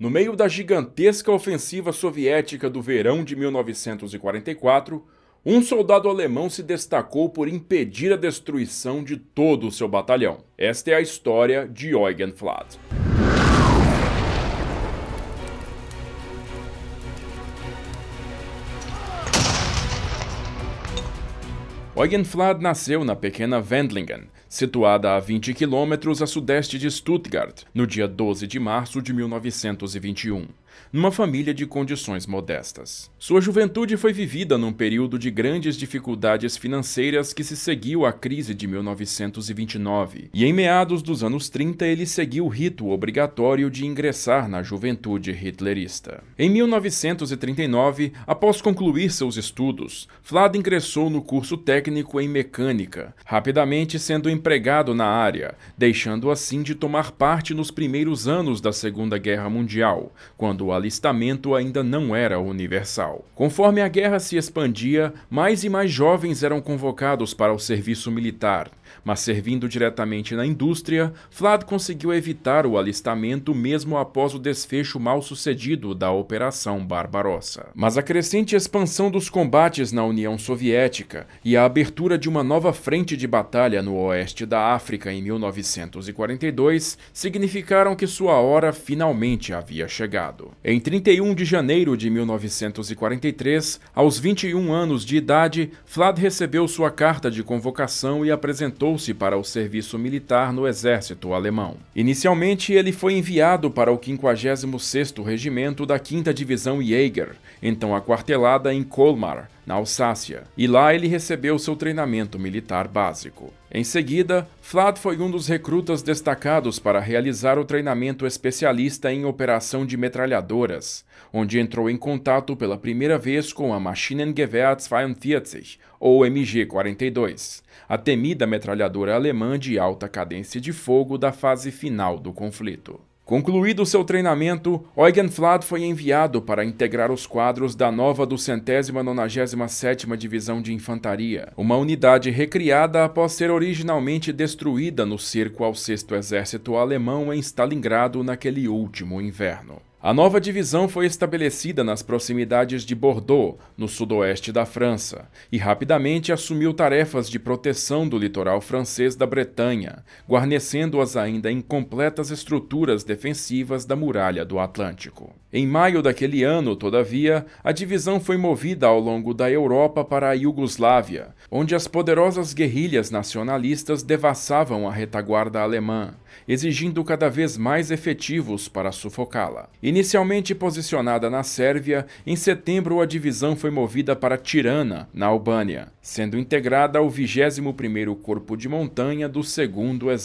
No meio da gigantesca ofensiva soviética do verão de 1944, um soldado alemão se destacou por impedir a destruição de todo o seu batalhão. Esta é a história de Eugen Flad. Eugen Flad nasceu na pequena Wendlingen, situada a 20 quilômetros a sudeste de Stuttgart, no dia 12 de março de 1921 numa família de condições modestas. Sua juventude foi vivida num período de grandes dificuldades financeiras que se seguiu à crise de 1929, e em meados dos anos 30 ele seguiu o rito obrigatório de ingressar na juventude hitlerista. Em 1939, após concluir seus estudos, Flad ingressou no curso técnico em mecânica, rapidamente sendo empregado na área, deixando assim de tomar parte nos primeiros anos da Segunda Guerra Mundial, quando o alistamento ainda não era universal. Conforme a guerra se expandia, mais e mais jovens eram convocados para o serviço militar, mas servindo diretamente na indústria, Vlad conseguiu evitar o alistamento mesmo após o desfecho mal sucedido da Operação Barbarossa. Mas a crescente expansão dos combates na União Soviética e a abertura de uma nova frente de batalha no oeste da África em 1942 significaram que sua hora finalmente havia chegado. Em 31 de janeiro de 1943, aos 21 anos de idade, Vlad recebeu sua carta de convocação e apresentou se para o serviço militar no exército alemão. Inicialmente, ele foi enviado para o 56º Regimento da 5 Divisão Jäger, então aquartelada em Colmar, na Alsácia, e lá ele recebeu seu treinamento militar básico. Em seguida, Flad foi um dos recrutas destacados para realizar o treinamento especialista em operação de metralhadoras, onde entrou em contato pela primeira vez com a Maschinengewehr 42, ou MG-42 a temida metralhadora alemã de alta cadência de fogo da fase final do conflito. Concluído seu treinamento, Eugen Flad foi enviado para integrar os quadros da nova 297ª Divisão de Infantaria, uma unidade recriada após ser originalmente destruída no cerco ao 6 Exército Alemão em Stalingrado naquele último inverno. A nova divisão foi estabelecida nas proximidades de Bordeaux, no sudoeste da França, e rapidamente assumiu tarefas de proteção do litoral francês da Bretanha, guarnecendo as ainda incompletas estruturas defensivas da Muralha do Atlântico. Em maio daquele ano, todavia, a divisão foi movida ao longo da Europa para a Iugoslávia, onde as poderosas guerrilhas nacionalistas devassavam a retaguarda alemã, exigindo cada vez mais efetivos para sufocá-la. Inicialmente posicionada na Sérvia, em setembro a divisão foi movida para Tirana, na Albânia, sendo integrada ao 21º Corpo de Montanha do 2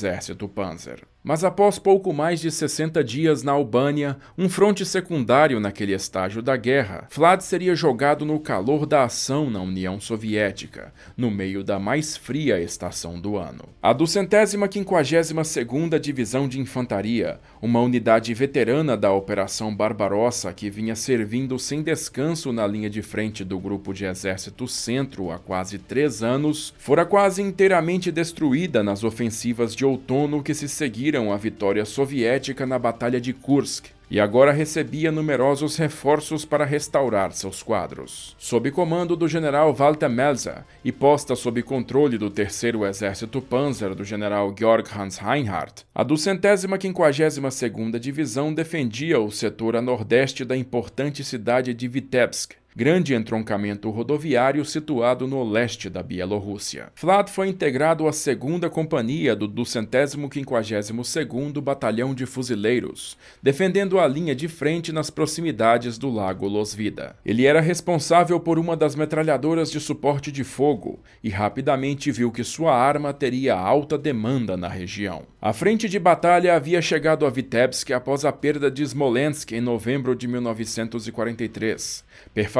Exército Panzer. Mas após pouco mais de 60 dias na Albânia, um fronte secundário naquele estágio da guerra, Vlad seria jogado no calor da ação na União Soviética, no meio da mais fria estação do ano. A 252ª Divisão de Infantaria, uma unidade veterana da Operação Barbarossa que vinha servindo sem descanso na linha de frente do Grupo de Exército Centro há quase três anos, fora quase inteiramente destruída nas ofensivas de outono que se seguiram garantiram a vitória soviética na Batalha de Kursk e agora recebia numerosos reforços para restaurar seus quadros. Sob comando do general Walter Melzer e posta sob controle do terceiro Exército Panzer do general Georg Hans Reinhardt, a 252ª Divisão defendia o setor a nordeste da importante cidade de Vitebsk, grande entroncamento rodoviário situado no leste da Bielorrússia. Vlad foi integrado à 2 Companhia do 252º Batalhão de Fuzileiros, defendendo a linha de frente nas proximidades do Lago Losvida. Ele era responsável por uma das metralhadoras de suporte de fogo e rapidamente viu que sua arma teria alta demanda na região. A frente de batalha havia chegado a Vitebsk após a perda de Smolensk em novembro de 1943,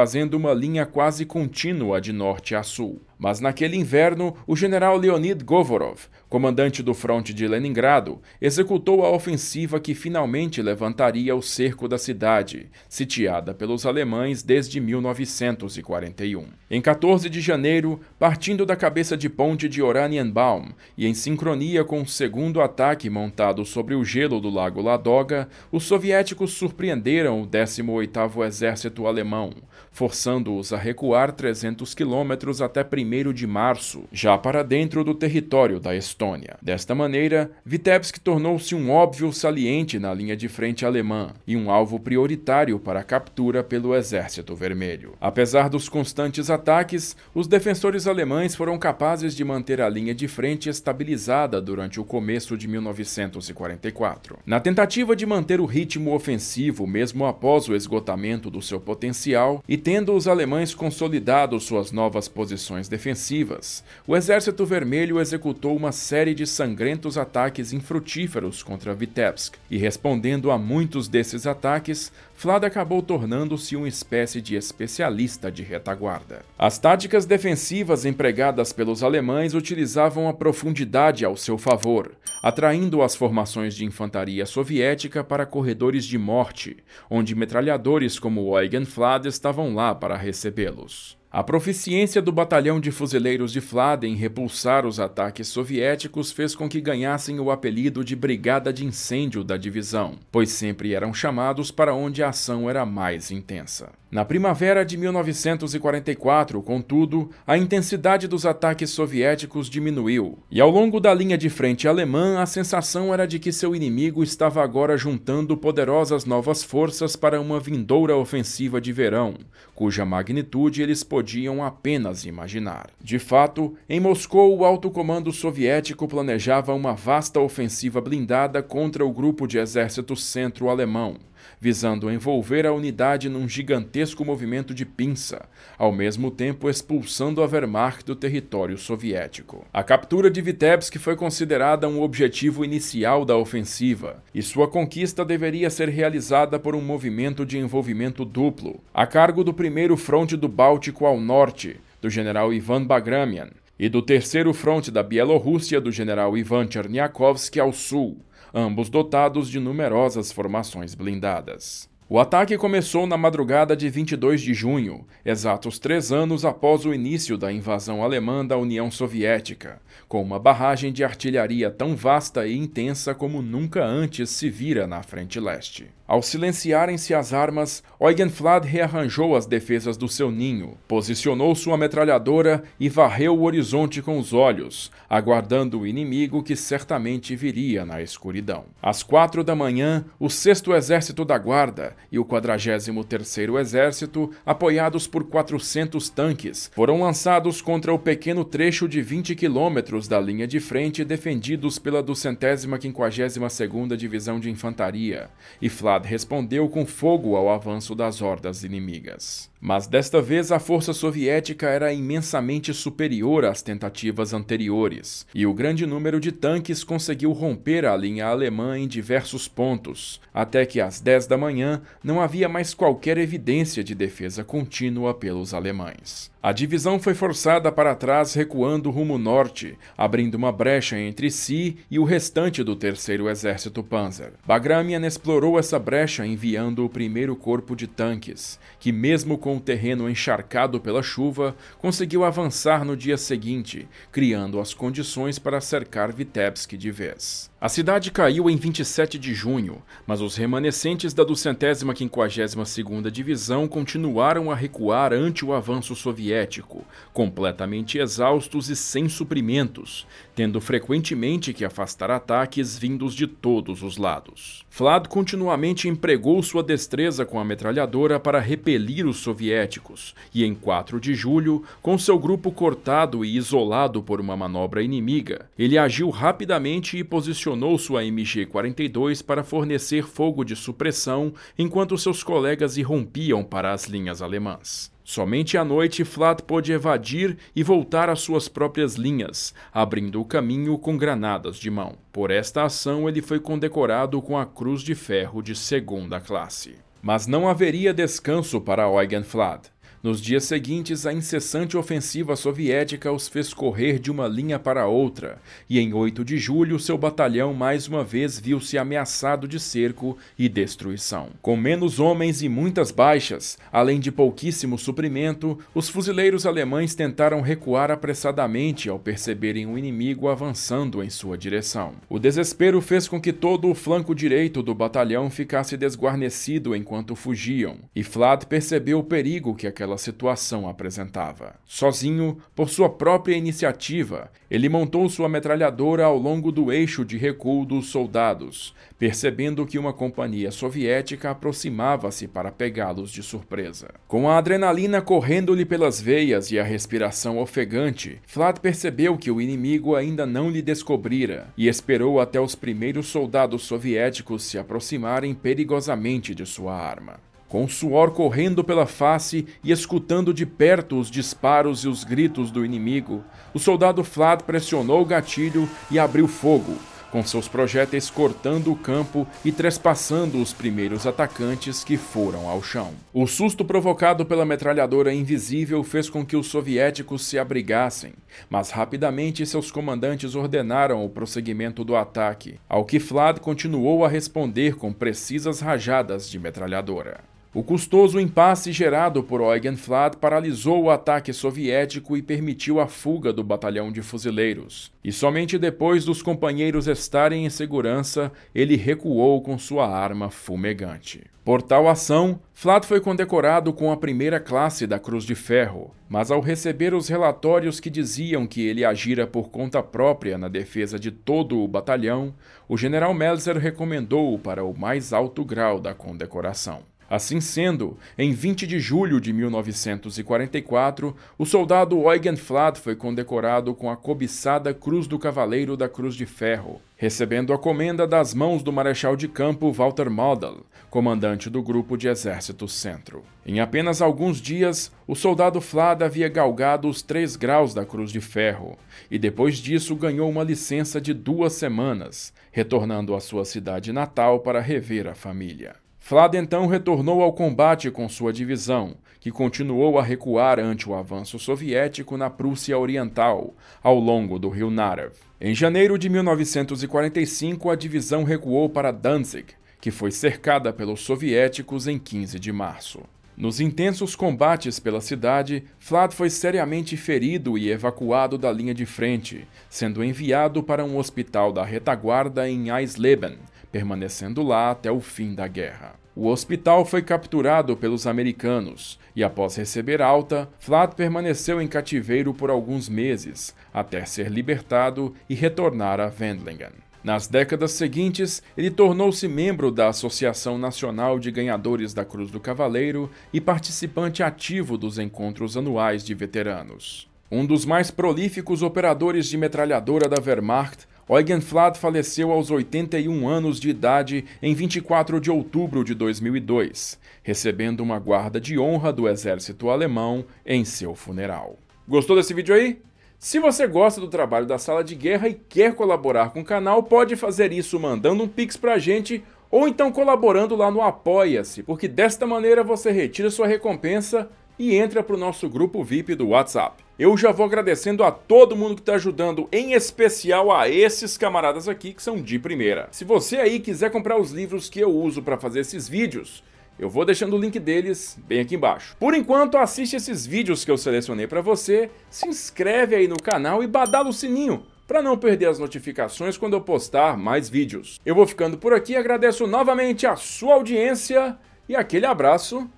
fazendo uma linha quase contínua de norte a sul. Mas naquele inverno, o general Leonid Govorov, comandante do fronte de Leningrado, executou a ofensiva que finalmente levantaria o cerco da cidade, sitiada pelos alemães desde 1941. Em 14 de janeiro, partindo da cabeça de ponte de Oranienbaum e em sincronia com o segundo ataque montado sobre o gelo do lago Ladoga, os soviéticos surpreenderam o 18º Exército Alemão, forçando-os a recuar 300 quilômetros até 1 1 de março, já para dentro do território da Estônia. Desta maneira, Vitebsk tornou-se um óbvio saliente na linha de frente alemã e um alvo prioritário para a captura pelo Exército Vermelho. Apesar dos constantes ataques, os defensores alemães foram capazes de manter a linha de frente estabilizada durante o começo de 1944. Na tentativa de manter o ritmo ofensivo mesmo após o esgotamento do seu potencial e tendo os alemães consolidado suas novas posições defensivas, defensivas. O Exército Vermelho executou uma série de sangrentos ataques infrutíferos contra Vitebsk, e respondendo a muitos desses ataques, Vlad acabou tornando-se uma espécie de especialista de retaguarda. As táticas defensivas empregadas pelos alemães utilizavam a profundidade ao seu favor, atraindo as formações de infantaria soviética para corredores de morte, onde metralhadores como Eugen Vlad estavam lá para recebê-los. A proficiência do batalhão de fuzileiros de Flada em repulsar os ataques soviéticos fez com que ganhassem o apelido de Brigada de Incêndio da divisão, pois sempre eram chamados para onde a ação era mais intensa. Na primavera de 1944, contudo, a intensidade dos ataques soviéticos diminuiu, e ao longo da linha de frente alemã, a sensação era de que seu inimigo estava agora juntando poderosas novas forças para uma vindoura ofensiva de verão, cuja magnitude eles podiam podiam apenas imaginar. De fato, em Moscou, o alto comando soviético planejava uma vasta ofensiva blindada contra o grupo de exército centro-alemão visando envolver a unidade num gigantesco movimento de pinça, ao mesmo tempo expulsando a Wehrmacht do território soviético. A captura de Vitebsk foi considerada um objetivo inicial da ofensiva, e sua conquista deveria ser realizada por um movimento de envolvimento duplo, a cargo do primeiro fronte do Báltico ao norte, do general Ivan Bagramian, e do terceiro fronte da Bielorrússia do general Ivan Cherniakovsky ao sul, ambos dotados de numerosas formações blindadas. O ataque começou na madrugada de 22 de junho, exatos três anos após o início da invasão alemã da União Soviética, com uma barragem de artilharia tão vasta e intensa como nunca antes se vira na frente leste. Ao silenciarem-se as armas, Eugenflad rearranjou as defesas do seu ninho, posicionou sua metralhadora e varreu o horizonte com os olhos, aguardando o inimigo que certamente viria na escuridão. Às quatro da manhã, o Sexto Exército da Guarda e o 43 Terceiro Exército, apoiados por 400 tanques, foram lançados contra o pequeno trecho de 20 quilômetros da linha de frente defendidos pela 252 Segunda Divisão de Infantaria, e Flad respondeu com fogo ao avanço das hordas inimigas. Mas desta vez a força soviética era imensamente superior às tentativas anteriores, e o grande número de tanques conseguiu romper a linha alemã em diversos pontos, até que às 10 da manhã não havia mais qualquer evidência de defesa contínua pelos alemães. A divisão foi forçada para trás, recuando rumo norte, abrindo uma brecha entre si e o restante do terceiro exército Panzer. Bagramian explorou essa brecha enviando o primeiro corpo de tanques, que mesmo com o terreno encharcado pela chuva, conseguiu avançar no dia seguinte, criando as condições para cercar Vitebsk de vez. A cidade caiu em 27 de junho, mas os remanescentes da 252ª Divisão continuaram a recuar ante o avanço soviético soviético, completamente exaustos e sem suprimentos, tendo frequentemente que afastar ataques vindos de todos os lados. Vlad continuamente empregou sua destreza com a metralhadora para repelir os soviéticos, e em 4 de julho, com seu grupo cortado e isolado por uma manobra inimiga, ele agiu rapidamente e posicionou sua MG-42 para fornecer fogo de supressão enquanto seus colegas irrompiam para as linhas alemãs. Somente à noite, Flat pôde evadir e voltar às suas próprias linhas, abrindo o caminho com granadas de mão. Por esta ação, ele foi condecorado com a Cruz de Ferro de segunda classe. Mas não haveria descanso para Eugen Flad. Nos dias seguintes, a incessante ofensiva soviética os fez correr de uma linha para outra, e em 8 de julho, seu batalhão mais uma vez viu-se ameaçado de cerco e destruição. Com menos homens e muitas baixas, além de pouquíssimo suprimento, os fuzileiros alemães tentaram recuar apressadamente ao perceberem o inimigo avançando em sua direção. O desespero fez com que todo o flanco direito do batalhão ficasse desguarnecido enquanto fugiam, e Flad percebeu o perigo que aquela pela situação apresentava. Sozinho, por sua própria iniciativa, ele montou sua metralhadora ao longo do eixo de recuo dos soldados, percebendo que uma companhia soviética aproximava-se para pegá-los de surpresa. Com a adrenalina correndo-lhe pelas veias e a respiração ofegante, Flat percebeu que o inimigo ainda não lhe descobrira e esperou até os primeiros soldados soviéticos se aproximarem perigosamente de sua arma com o suor correndo pela face e escutando de perto os disparos e os gritos do inimigo, o soldado Flad pressionou o gatilho e abriu fogo, com seus projéteis cortando o campo e trespassando os primeiros atacantes que foram ao chão. O susto provocado pela metralhadora invisível fez com que os soviéticos se abrigassem, mas rapidamente seus comandantes ordenaram o prosseguimento do ataque, ao que Vlad continuou a responder com precisas rajadas de metralhadora. O custoso impasse gerado por Eugenflat paralisou o ataque soviético e permitiu a fuga do batalhão de fuzileiros. E somente depois dos companheiros estarem em segurança, ele recuou com sua arma fumegante. Por tal ação, Flat foi condecorado com a primeira classe da Cruz de Ferro, mas ao receber os relatórios que diziam que ele agira por conta própria na defesa de todo o batalhão, o general Melzer recomendou-o para o mais alto grau da condecoração. Assim sendo, em 20 de julho de 1944, o soldado Eugen Flad foi condecorado com a cobiçada Cruz do Cavaleiro da Cruz de Ferro, recebendo a comenda das mãos do Marechal de Campo Walter Model, comandante do Grupo de Exército Centro. Em apenas alguns dias, o soldado Flad havia galgado os três graus da Cruz de Ferro, e depois disso ganhou uma licença de duas semanas, retornando à sua cidade natal para rever a família. Flávio então retornou ao combate com sua divisão, que continuou a recuar ante o avanço soviético na Prússia Oriental, ao longo do rio Narev. Em janeiro de 1945, a divisão recuou para Danzig, que foi cercada pelos soviéticos em 15 de março. Nos intensos combates pela cidade, Vlad foi seriamente ferido e evacuado da linha de frente, sendo enviado para um hospital da retaguarda em Eisleben, permanecendo lá até o fim da guerra. O hospital foi capturado pelos americanos e, após receber alta, Flat permaneceu em cativeiro por alguns meses, até ser libertado e retornar a Wendlingen. Nas décadas seguintes, ele tornou-se membro da Associação Nacional de Ganhadores da Cruz do Cavaleiro e participante ativo dos encontros anuais de veteranos. Um dos mais prolíficos operadores de metralhadora da Wehrmacht, Eugen Flat faleceu aos 81 anos de idade em 24 de outubro de 2002, recebendo uma guarda de honra do exército alemão em seu funeral. Gostou desse vídeo aí? Se você gosta do trabalho da Sala de Guerra e quer colaborar com o canal, pode fazer isso mandando um pix pra gente ou então colaborando lá no Apoia-se, porque desta maneira você retira sua recompensa e entra pro nosso grupo VIP do WhatsApp. Eu já vou agradecendo a todo mundo que está ajudando, em especial a esses camaradas aqui que são de primeira. Se você aí quiser comprar os livros que eu uso para fazer esses vídeos, eu vou deixando o link deles bem aqui embaixo. Por enquanto, assiste esses vídeos que eu selecionei para você, se inscreve aí no canal e badala o sininho para não perder as notificações quando eu postar mais vídeos. Eu vou ficando por aqui, agradeço novamente a sua audiência e aquele abraço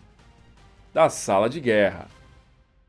da sala de guerra.